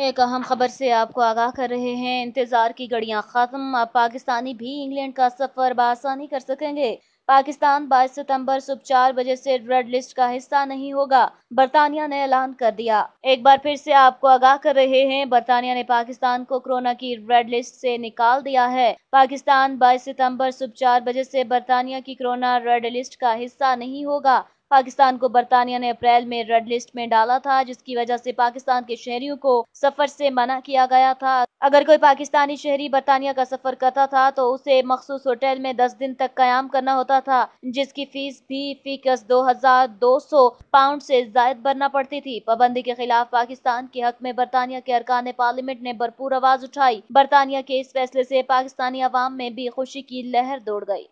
एक अहम खबर से आपको आगाह कर रहे हैं इंतजार की घड़ियां खत्म अब पाकिस्तानी भी इंग्लैंड का सफर बसानी कर सकेंगे पाकिस्तान 22 सितंबर सुबह चार बजे से रेड लिस्ट का हिस्सा नहीं होगा बरतानिया ने ऐलान कर दिया एक बार फिर से आपको आगाह कर रहे हैं बर्तानिया ने पाकिस्तान को कोरोना की रेड लिस्ट से निकाल दिया है पाकिस्तान 22 सितंबर सुबह चार बजे से बर्तानिया की कोरोना रेड लिस्ट का हिस्सा नहीं होगा पाकिस्तान को बरतानिया ने अप्रैल में रेड लिस्ट में डाला था जिसकी वजह से पाकिस्तान के शहरियों को सफर से मना किया गया था अगर कोई पाकिस्तानी शहरी बरतानिया का सफर करता था तो उसे मखसूस होटल में दस दिन तक क्याम करना होता था जिसकी फीस भी फीकस दो हजार दो सौ पाउंड से जायद भरना पड़ती थी पाबंदी के खिलाफ पाकिस्तान के हक में बरतानिया के अरकान पार्लियामेंट ने भरपूर आवाज उठाई बरतानिया के इस फैसले ऐसी पाकिस्तानी अवाम में भी खुशी की लहर दौड़ गयी